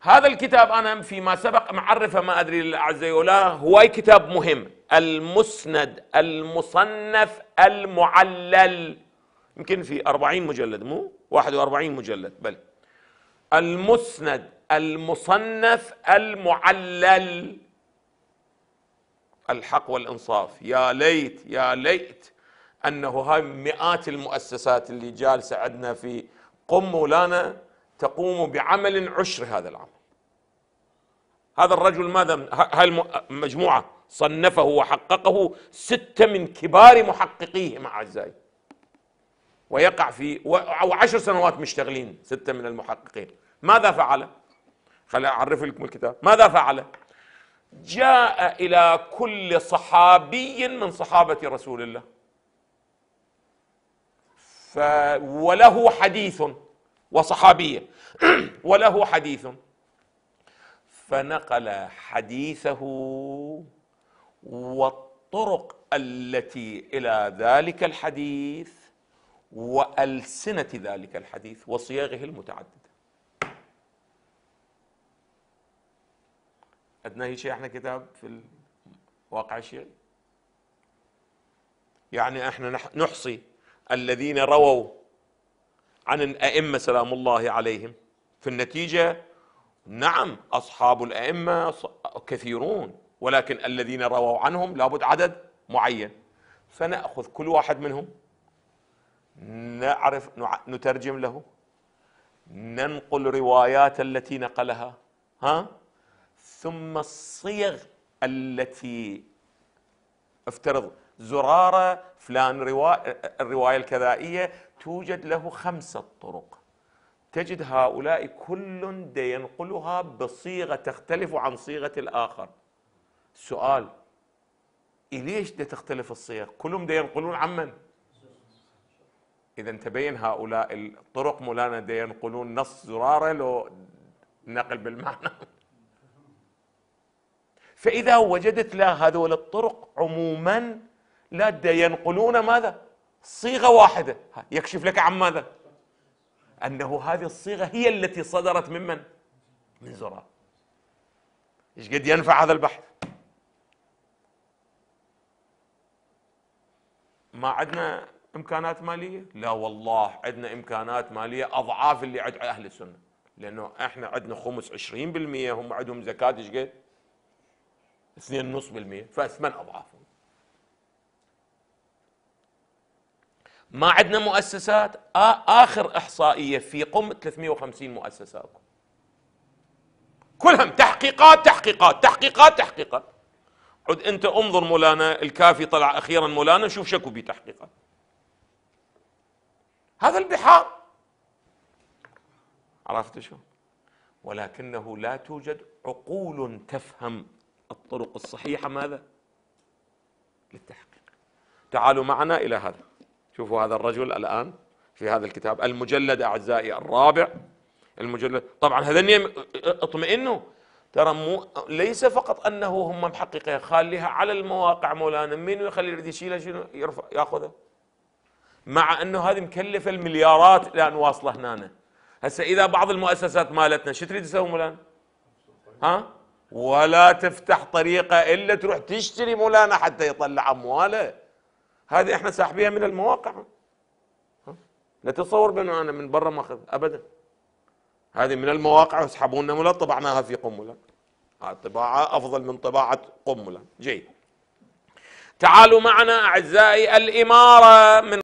هذا الكتاب أنا فيما سبق معرفة ما أدري الأعزائي ولا هو كتاب مهم المسند المصنف المعلل يمكن في 40 مجلد مو 41 مجلد بل المسند المصنف المعلل الحق والإنصاف يا ليت يا ليت أنه هاي مئات المؤسسات اللي جالسة عندنا في قم مولانا تقوم بعمل عشر هذا العمل هذا الرجل ماذا هاي المجموعة صنفه وحققه ستة من كبار محققيه مع أعزائي ويقع في أو عشر سنوات مشتغلين ستة من المحققين ماذا فعل؟ خل أعرف لكم الكتاب ماذا فعل؟ جاء إلى كل صحابي من صحابة رسول الله ف وله حديث وصحابية وله حديث فنقل حديثه والطرق التي إلى ذلك الحديث وألسنة ذلك الحديث وصياغه المتعددة عندنا هي شيء احنا كتاب في الواقع الشيعي يعني احنا نحصي الذين رووا عن الائمه سلام الله عليهم في النتيجه نعم اصحاب الائمه كثيرون ولكن الذين رووا عنهم لابد عدد معين فناخذ كل واحد منهم نعرف نترجم له ننقل روايات التي نقلها ها ثم الصيغ التي افترض زرارة فلان رواية الرواية الكذائية توجد له خمسة طرق تجد هؤلاء كل ينقلها بصيغة تختلف عن صيغة الآخر سؤال ليش تختلف الصيغ كلهم دي ينقلون عمن إذا تبين هؤلاء الطرق مولانا دي ينقلون نص زرارة لو نقل بالمعنى فإذا وجدت لا هذول الطرق عموما لا ده ينقلون ماذا صيغة واحدة يكشف لك عن ماذا أنه هذه الصيغة هي التي صدرت ممن من زرار إيش قد ينفع هذا البحث ما عندنا إمكانات مالية لا والله عندنا إمكانات مالية أضعاف اللي عند أهل السنة لأنه إحنا عندنا خمس 20% هم عندهم زكاة إيش قد 2.5% فثمان أضعافهم ما عندنا مؤسسات اخر احصائيه في قم 350 مؤسسه اكو كلهم تحقيقات تحقيقات تحقيقات تحقيقات عد انت انظر مولانا الكافي طلع اخيرا مولانا شوف شكو بيه تحقيقات هذا البحار عرفت شو ولكنه لا توجد عقول تفهم الطرق الصحيحه ماذا للتحقيق تعالوا معنا الى هذا شوفوا هذا الرجل الآن في هذا الكتاب المجلد أعزائي الرابع المجلد طبعا هذين اطمئنوا ترى مو ليس فقط انه هم محققين خاليها على المواقع مولانا من يخلي يريد يشيلها شنو يرفع ياخذها مع انه هذه مكلفه المليارات لان واصله هنا هسه اذا بعض المؤسسات مالتنا شو تريد تسوي مولانا؟ ها؟ ولا تفتح طريقه الا تروح تشتري مولانا حتى يطلع امواله هذه احنا ساحبيها من المواقع لا تتصور بانه انا من برا ماخذ ابدا هذه من المواقع يسحبون لنا طبعناها في قنبله الطباعه افضل من طباعه قنبله جيد تعالوا معنا اعزائي الاماره من